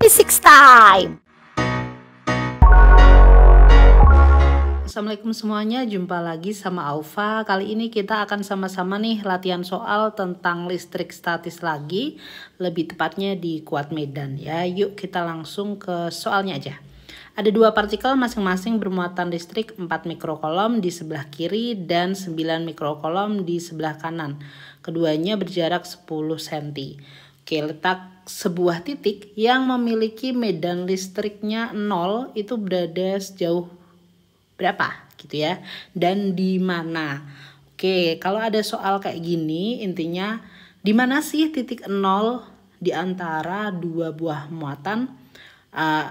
Physics time. Assalamualaikum semuanya, jumpa lagi sama Alfa. Kali ini kita akan sama-sama nih latihan soal tentang listrik statis lagi, lebih tepatnya di kuat medan ya. Yuk kita langsung ke soalnya aja. Ada dua partikel masing-masing bermuatan listrik 4 mikrokolom di sebelah kiri dan 9 mikrokolom di sebelah kanan. Keduanya berjarak 10 cm letak sebuah titik yang memiliki medan listriknya nol itu berada sejauh berapa gitu ya dan di mana. Oke, kalau ada soal kayak gini intinya di mana sih titik nol di antara dua buah muatan uh,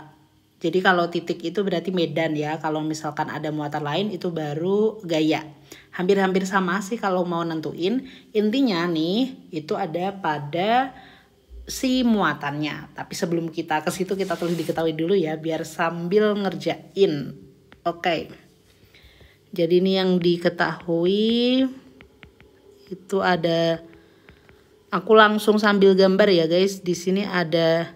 jadi kalau titik itu berarti medan ya. Kalau misalkan ada muatan lain itu baru gaya. Hampir-hampir sama sih kalau mau nentuin. Intinya nih itu ada pada si muatannya. Tapi sebelum kita ke situ kita tulis diketahui dulu ya biar sambil ngerjain. Oke. Okay. Jadi ini yang diketahui itu ada aku langsung sambil gambar ya guys. Di sini ada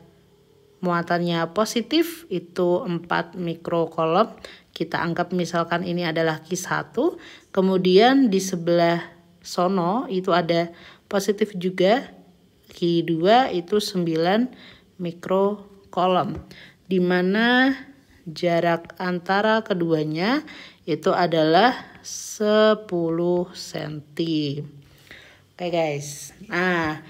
muatannya positif itu 4 kolom Kita anggap misalkan ini adalah Q1. Kemudian di sebelah sono itu ada positif juga kaki 2 itu 9 mikrokolom. Di mana jarak antara keduanya itu adalah 10 cm. Oke okay guys, nah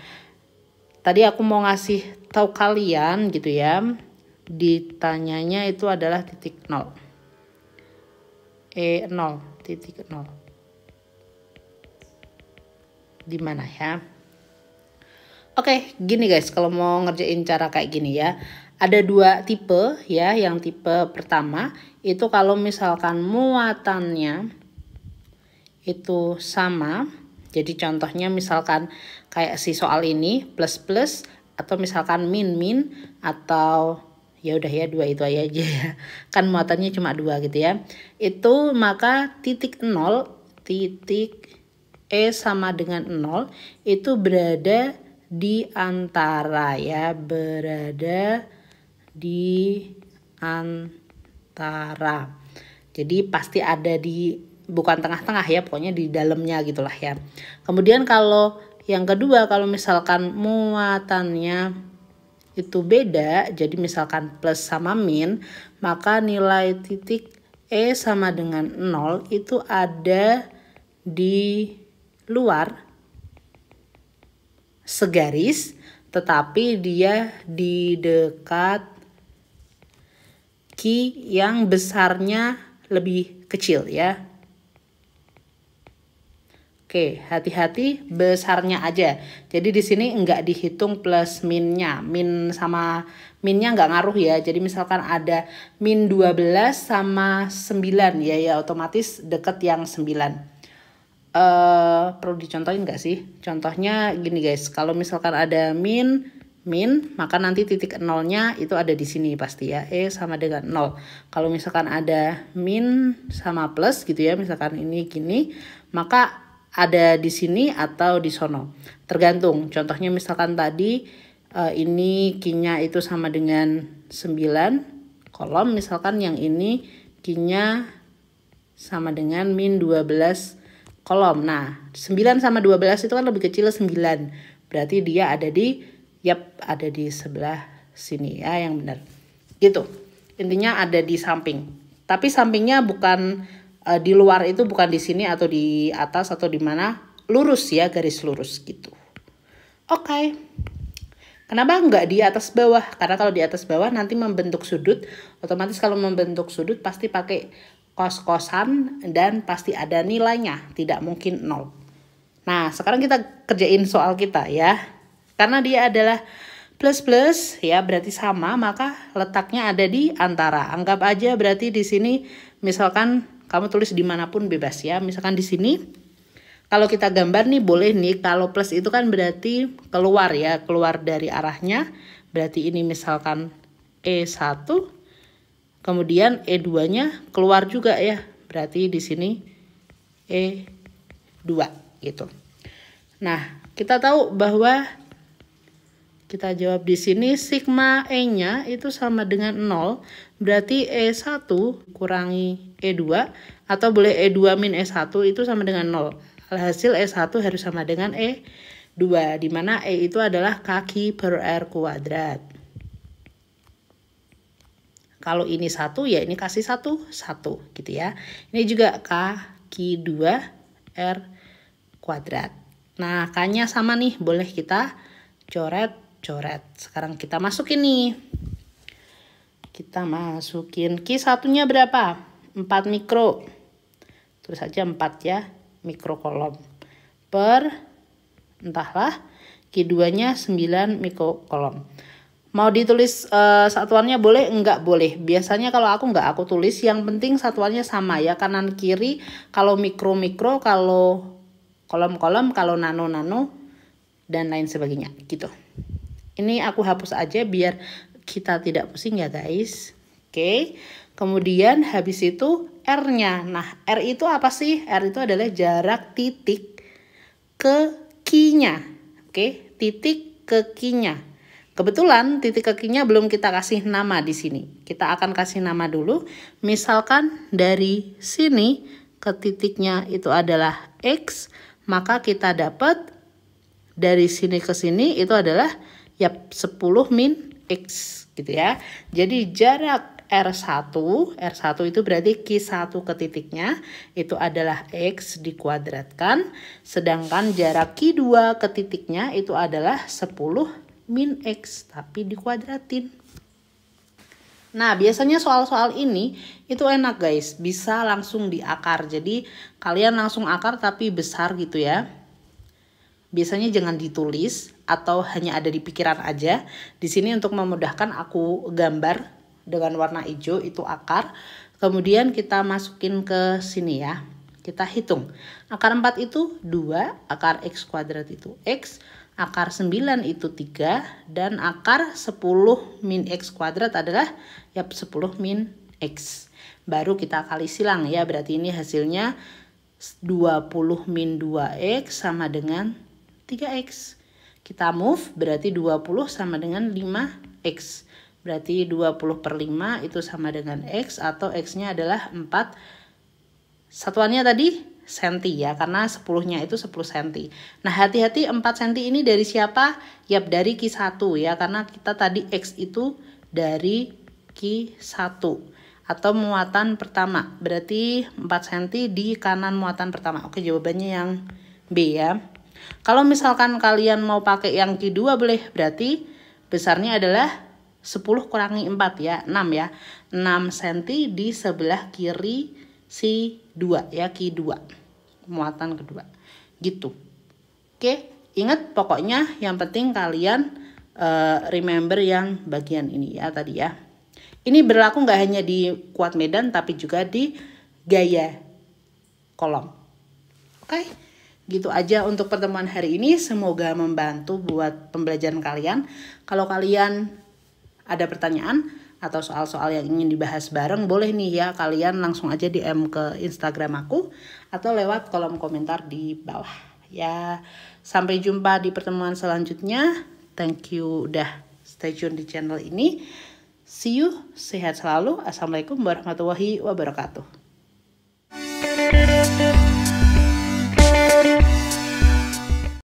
tadi aku mau ngasih tahu kalian gitu ya, ditanyanya itu adalah titik 0. E 0, titik 0. Di mana ya? Oke, okay, gini guys, kalau mau ngerjain cara kayak gini ya, ada dua tipe ya. Yang tipe pertama itu kalau misalkan muatannya itu sama, jadi contohnya misalkan kayak si soal ini plus plus atau misalkan min min atau ya udah ya dua itu aja ya. Kan muatannya cuma dua gitu ya. Itu maka titik nol titik e sama dengan nol itu berada di antara ya berada di antara jadi pasti ada di bukan tengah-tengah ya pokoknya di dalamnya gitulah ya kemudian kalau yang kedua kalau misalkan muatannya itu beda jadi misalkan plus sama min maka nilai titik E sama dengan 0 itu ada di luar segaris tetapi dia di dekat ki yang besarnya lebih kecil ya. Oke, hati-hati besarnya aja. Jadi di sini nggak dihitung plus minnya. Min sama minnya nggak ngaruh ya. Jadi misalkan ada min 12 sama 9 ya, ya otomatis deket yang 9. Eh, perlu dicontohin gak sih? Contohnya gini guys, kalau misalkan ada min min, maka nanti titik nolnya itu ada di sini pasti ya, e sama dengan nol. Kalau misalkan ada min sama plus gitu ya, misalkan ini gini, maka ada di sini atau di sono. Tergantung. Contohnya misalkan tadi uh, ini kinya itu sama dengan 9 kolom, misalkan yang ini kinya sama dengan min 12 kolom. Nah, 9 sama 12 itu kan lebih kecil 9. Berarti dia ada di yep, ada di sebelah sini ya yang benar. Gitu. Intinya ada di samping. Tapi sampingnya bukan e, di luar itu bukan di sini atau di atas atau di mana, lurus ya, garis lurus gitu. Oke. Okay. Kenapa nggak di atas bawah? Karena kalau di atas bawah nanti membentuk sudut, otomatis kalau membentuk sudut pasti pakai kos-kosan dan pasti ada nilainya, tidak mungkin nol. Nah, sekarang kita kerjain soal kita ya. Karena dia adalah plus plus ya berarti sama, maka letaknya ada di antara. Anggap aja berarti di sini misalkan kamu tulis dimanapun bebas ya. Misalkan di sini kalau kita gambar nih boleh nih kalau plus itu kan berarti keluar ya, keluar dari arahnya. Berarti ini misalkan E1 Kemudian E2-nya keluar juga ya. Berarti di sini E2 gitu. Nah, kita tahu bahwa kita jawab di sini sigma E-nya itu sama dengan 0, berarti E1 kurangi E2 atau boleh E2 min E1 itu sama dengan 0. Alhasil E1 harus sama dengan E2 di mana E itu adalah kaki per R kuadrat. Kalau ini satu ya ini kasih satu satu gitu ya. Ini juga kaki 2 r kuadrat. Nah kanya sama nih boleh kita coret coret. Sekarang kita masukin nih. Kita masukin Q satunya berapa? 4 mikro. Terus aja 4 ya, mikro kolom. Per entahlah Q2-nya 9 mikro kolom. Mau ditulis uh, satuannya boleh? Enggak boleh. Biasanya kalau aku enggak aku tulis. Yang penting satuannya sama ya. Kanan kiri. Kalau mikro mikro. Kalau kolom kolom. Kalau nano nano. Dan lain sebagainya. Gitu. Ini aku hapus aja biar kita tidak pusing ya guys. Oke. Kemudian habis itu R-nya. Nah R itu apa sih? R itu adalah jarak titik ke k-nya. Oke. Okay. Titik ke k-nya. Kebetulan titik kekinya belum kita kasih nama di sini. Kita akan kasih nama dulu. Misalkan dari sini ke titiknya itu adalah X, maka kita dapat dari sini ke sini itu adalah yap 10 min X gitu ya. Jadi jarak R1, R1 itu berarti Q1 ke titiknya itu adalah X dikuadratkan. Sedangkan jarak Q2 ke titiknya itu adalah 10 min X tapi dikuadratin. Nah, biasanya soal-soal ini itu enak guys, bisa langsung diakar. Jadi kalian langsung akar tapi besar gitu ya. Biasanya jangan ditulis atau hanya ada di pikiran aja. Di sini untuk memudahkan aku gambar dengan warna hijau itu akar. Kemudian kita masukin ke sini ya. Kita hitung. Akar 4 itu 2, akar X kuadrat itu X, akar 9 itu 3 dan akar 10 min x kuadrat adalah ya 10 min x. Baru kita kali silang ya, berarti ini hasilnya 20 min 2x sama dengan 3x. Kita move berarti 20 sama dengan 5x. Berarti 20 per 5 itu sama dengan x atau x-nya adalah 4. Satuannya tadi cm ya karena 10-nya itu 10 cm. Nah, hati-hati 4 cm ini dari siapa? Ya dari Q1 ya karena kita tadi X itu dari Q1 atau muatan pertama. Berarti 4 cm di kanan muatan pertama. Oke, jawabannya yang B ya. Kalau misalkan kalian mau pakai yang Q2 boleh, berarti besarnya adalah 10 kurangi 4 ya, 6 ya. 6 cm di sebelah kiri si 2 ya ki 2 muatan kedua gitu oke ingat pokoknya yang penting kalian uh, remember yang bagian ini ya tadi ya ini berlaku nggak hanya di kuat medan tapi juga di gaya kolom oke gitu aja untuk pertemuan hari ini semoga membantu buat pembelajaran kalian kalau kalian ada pertanyaan atau soal-soal yang ingin dibahas bareng boleh nih ya kalian langsung aja DM ke Instagram aku atau lewat kolom komentar di bawah ya sampai jumpa di pertemuan selanjutnya thank you udah stay tune di channel ini see you sehat selalu assalamualaikum warahmatullahi wabarakatuh